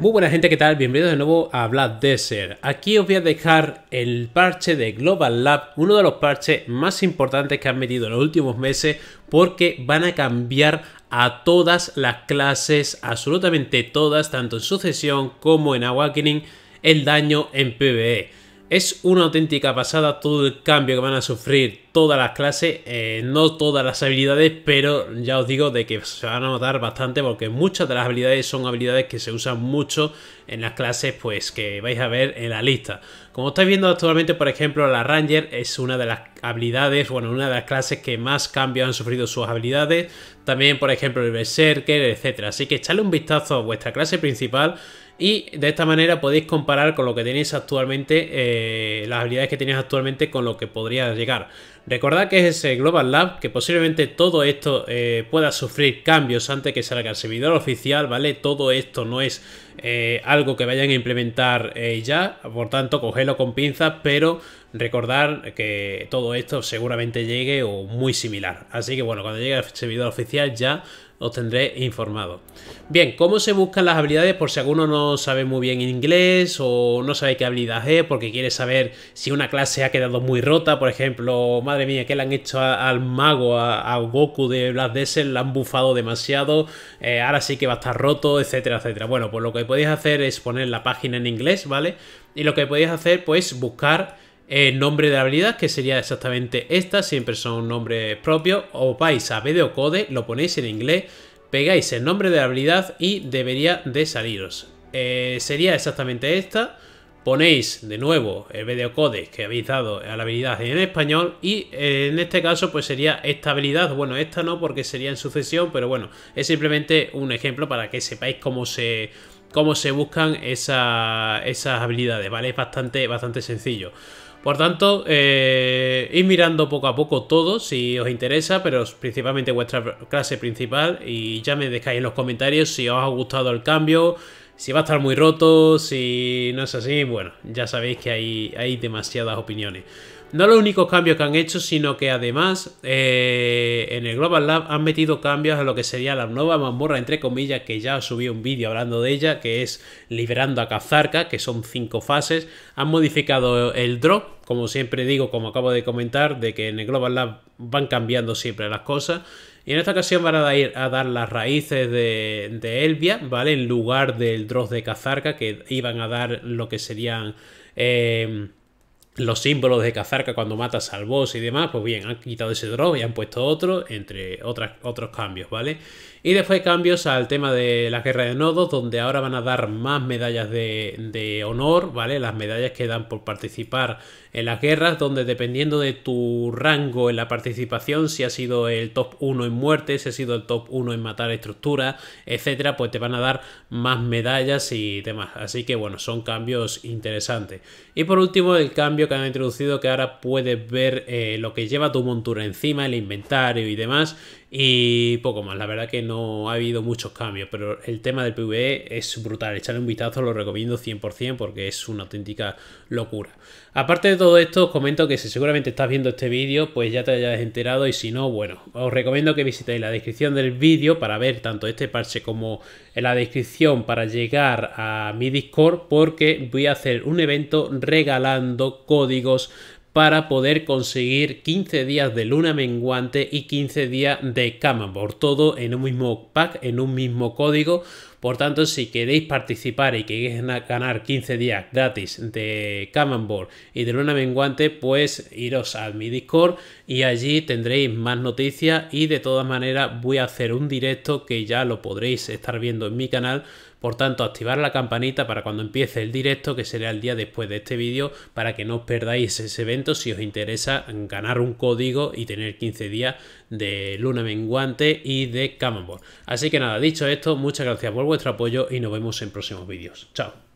Muy buena gente, ¿qué tal? Bienvenidos de nuevo a Black Desert. Aquí os voy a dejar el parche de Global Lab, uno de los parches más importantes que han metido en los últimos meses porque van a cambiar a todas las clases, absolutamente todas, tanto en sucesión como en Awakening, el daño en PvE. Es una auténtica pasada todo el cambio que van a sufrir todas las clases, eh, no todas las habilidades, pero ya os digo de que se van a notar bastante porque muchas de las habilidades son habilidades que se usan mucho en las clases pues que vais a ver en la lista. Como estáis viendo actualmente, por ejemplo, la Ranger es una de las habilidades, bueno, una de las clases que más cambios han sufrido sus habilidades. También, por ejemplo, el Berserker, etcétera. Así que echadle un vistazo a vuestra clase principal y de esta manera podéis comparar con lo que tenéis actualmente, eh, las habilidades que tenéis actualmente con lo que podría llegar. Recordad que es ese Global Lab, que posiblemente todo esto eh, pueda sufrir cambios antes que salga el servidor oficial, ¿vale? Todo esto no es eh, algo que vayan a implementar ya, por tanto, cogedlo con pinzas, pero recordar que todo esto seguramente llegue o muy similar. Así que bueno, cuando llegue el servidor oficial ya os tendré informado. Bien, ¿cómo se buscan las habilidades? Por si alguno no sabe muy bien inglés o no sabe qué habilidad es, porque quiere saber si una clase ha quedado muy rota, por ejemplo, madre mía, que le han hecho al mago, a, Goku de Black Desert? la han bufado demasiado, eh, ahora sí que va a estar roto, etcétera, etcétera. Bueno, pues lo que podéis hacer es poner la página en inglés, ¿vale? Y lo que podéis hacer, pues, buscar el nombre de la habilidad, que sería exactamente esta, siempre son nombres propios, O vais a BDO Code, lo ponéis en inglés, pegáis el nombre de la habilidad y debería de saliros. Eh, sería exactamente esta, ponéis de nuevo el BDO Code que habéis dado a la habilidad en español y eh, en este caso pues sería esta habilidad, bueno esta no porque sería en sucesión, pero bueno, es simplemente un ejemplo para que sepáis cómo se cómo se buscan esas habilidades, ¿vale? Es bastante, bastante sencillo. Por tanto, eh, ir mirando poco a poco todo si os interesa, pero principalmente vuestra clase principal y ya me dejáis en los comentarios si os ha gustado el cambio, si va a estar muy roto, si no es así, bueno, ya sabéis que hay, hay demasiadas opiniones. No los únicos cambios que han hecho, sino que además eh, en el Global Lab han metido cambios a lo que sería la nueva mamorra entre comillas, que ya subió subí un vídeo hablando de ella, que es Liberando a cazarca que son cinco fases. Han modificado el drop, como siempre digo, como acabo de comentar, de que en el Global Lab van cambiando siempre las cosas. Y en esta ocasión van a, ir a dar las raíces de, Elvia, ¿vale? En lugar del drop de cazarca que iban a dar lo que serían... Eh, los símbolos de cazarca cuando matas al boss y demás, pues bien, han quitado ese drop y han puesto otro, entre otras, otros cambios, ¿vale? Y después cambios al tema de la guerra de nodos, donde ahora van a dar más medallas de, honor, ¿vale? Las medallas que dan por participar en las guerras, donde dependiendo de tu rango en la participación, si ha sido el top 1 en muerte, si ha sido el top 1 en matar estructuras, etcétera, pues te van a dar más medallas y demás. Así que bueno, son cambios interesantes. Y por último, el cambio que han introducido que ahora puedes ver eh, lo que lleva tu montura encima, el inventario y demás. Y poco más, la verdad que no ha habido muchos cambios, pero el tema del PvE es brutal, echarle un vistazo lo recomiendo 100% porque es una auténtica locura. Aparte de todo esto, os comento que si seguramente estás viendo este vídeo, pues ya te hayas enterado y si no, bueno, os recomiendo que visitéis la descripción del vídeo para ver tanto este parche como en la descripción para llegar a mi Discord porque voy a hacer un evento regalando códigos para poder conseguir 15 días de luna menguante y 15 días de cama por todo en un mismo pack, en un mismo código por tanto, si queréis participar y queréis ganar 15 días gratis de Camembert y de Luna Menguante, pues iros a mi Discord y allí tendréis más noticias y de todas maneras voy a hacer un directo que ya lo podréis estar viendo en mi canal por tanto, activar la campanita para cuando empiece el directo, que será el día después de este vídeo, para que no os perdáis ese evento si os interesa ganar un código y tener 15 días de luna menguante y de camembert. Así que nada, dicho esto, muchas gracias por vuestro apoyo y nos vemos en próximos vídeos. Chao.